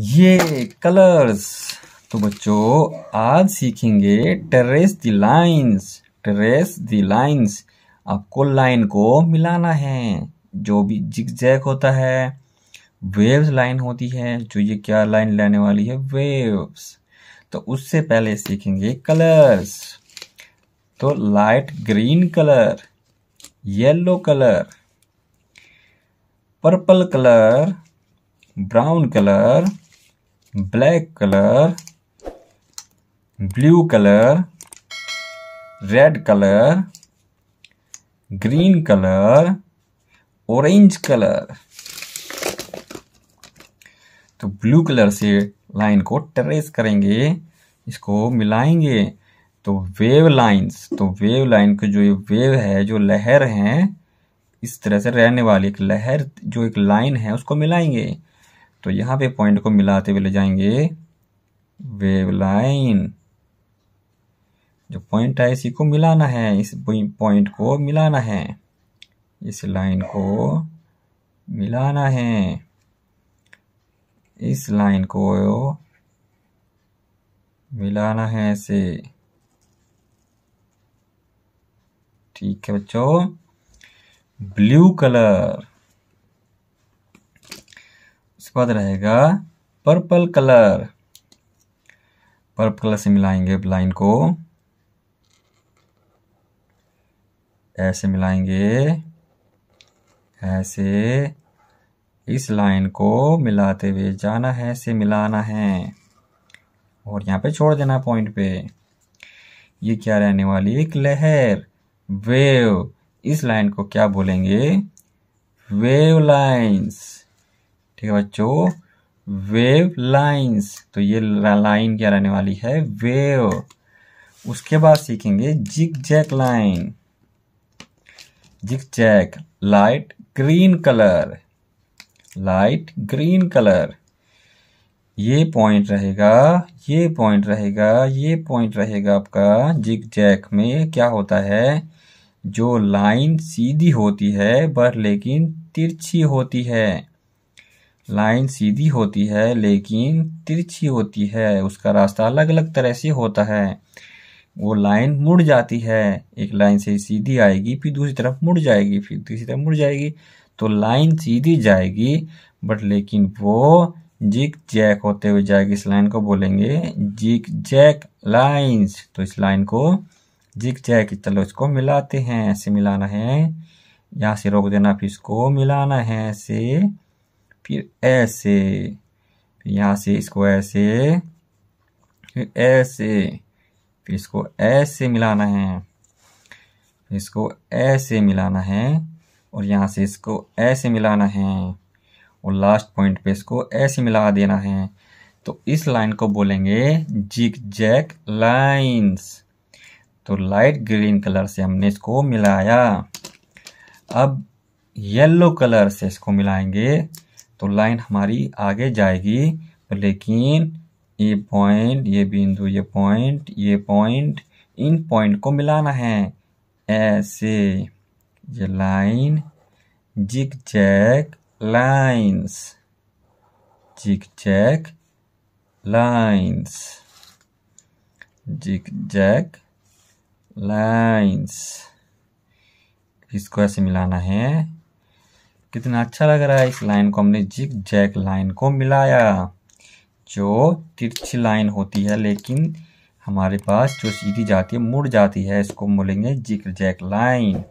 ये कलर्स तो बच्चों आज सीखेंगे trace the lines trace the lines आपको लाइन को मिलाना है जो भी जिग जैक होता है वेव्स लाइन होती है जो ये क्या लाइन लेने वाली है वेव्स तो उससे पहले सीखेंगे कलर्स तो light green colour yellow colour purple colour brown colour black colour blue colour red colour green colour orange colour तो ब्लू कलर से लाइन को ट्रेस करेंगे इसको मिलाएंगे तो वेव लाइंस तो वेव लाइन का जो ये वेव है जो लहर है इस तरह से रहने वाली एक लहर जो एक लाइन है उसको मिलाएंगे तो यहाँ पे पॉइंट को मिलाते हुए ले जाएंगे वेव लाइन जो पॉइंट है इसी को मिलाना है इस पॉइंट को मिलाना है इस लाइन को मिलाना है इस लाइन को मिलाना है ऐसे ठीक है बच्चों ब्लू कलर इसके बाद रहेगा पर्पल कलर पर्पल कलर से मिलाएंगे लाइन को ऐसे मिलाएंगे ऐसे इस लाइन को मिलाते हुए जाना है ऐसे मिलाना है और यहाँ पे छोड़ देना पॉइंट पे ये क्या रहने वाली एक लहर वेव इस लाइन को क्या बोलेंगे वेव लाइंस ठीक है बच्चों वेव लाइंस तो ये लाइन क्या रहने वाली है वेव उसके बाद सीखेंगे zigzag line zigzag light green colour light green colour ये पॉइंट रहेगा ये पॉइंट रहेगा ये पॉइंट रहेगा आपका जिग जैक में क्या होता है जो लाइन सीधी होती है पर लेकिन तिरछी होती है लाइन सीधी होती है लेकिन तिरछी होती है उसका रास्ता अलग अलग तरह से होता है वो लाइन मुड़ जाती है एक लाइन से सीधी आएगी फिर दूसरी तरफ मुड़ जाएगी फिर तीसरी तरफ मुड़ जाएगी तो लाइन सीधी जाएगी बट लेकिन वो जिक जैक होते हुए जाएगी इस लाइन को बोलेंगे जिक जैक लाइन्स तो इस लाइन को जिक जैक चलो इसको मिलाते हैं ऐसे मिलाना है यहाँ से रोक देना फिर इसको मिलाना है ऐसे फिर ऐसे फिर यहाँ से इसको ऐसे फिर ऐसे फिर इसको ऐसे मिलाना है इसको ऐसे मिलाना है और यहाँ से इसको ऐसे मिलाना है और लास्ट पॉइंट पे इसको ऐसे मिला देना है तो इस लाइन को बोलेंगे जिग जैक लाइन्स तो लाइट ग्रीन कलर से हमने इसको मिलाया अब येलो कलर से इसको मिलाएंगे तो लाइन हमारी आगे जाएगी लेकिन ये पॉइंट ये बिंदु ये पॉइंट ये पॉइंट इन पॉइंट को मिलाना है ऐसे ये line zigzag lines zigzag lines zigzag lines इसको ऐसे मिलाना है कितना अच्छा लग रहा है इस लाइन को हमने जिग जैक लाइन को मिलाया जो तिरछी लाइन होती है लेकिन हमारे पास जो सीधी जाती है मुड़ जाती है इसको बोलेंगे जिग जैक लाइन